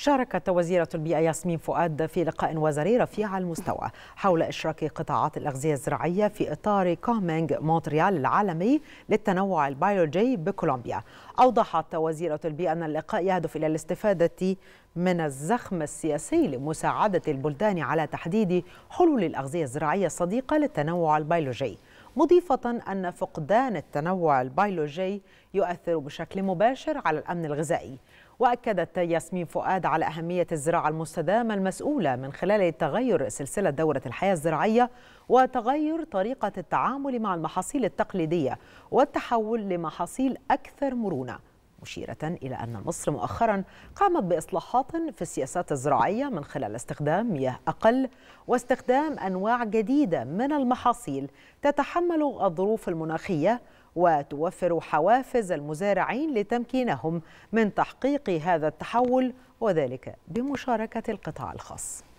شاركت وزيرة البيئة ياسمين فؤاد في لقاء وزاري رفيع المستوى حول إشراك قطاعات الأغذية الزراعية في إطار كومينج مونتريال العالمي للتنوع البيولوجي بكولومبيا أوضحت وزيرة البيئة أن اللقاء يهدف إلى الاستفادة من الزخم السياسي لمساعدة البلدان على تحديد حلول الأغذية الزراعية الصديقة للتنوع البيولوجي مضيفة أن فقدان التنوع البيولوجي يؤثر بشكل مباشر على الأمن الغذائي وأكدت ياسمين فؤاد على أهمية الزراعة المستدامة المسؤولة من خلال تغير سلسلة دورة الحياة الزراعية وتغير طريقة التعامل مع المحاصيل التقليدية والتحول لمحاصيل أكثر مرونة مشيرة إلى أن مصر مؤخرا قامت بإصلاحات في السياسات الزراعية من خلال استخدام مياه أقل واستخدام أنواع جديدة من المحاصيل تتحمل الظروف المناخية وتوفر حوافز المزارعين لتمكينهم من تحقيق هذا التحول وذلك بمشاركة القطاع الخاص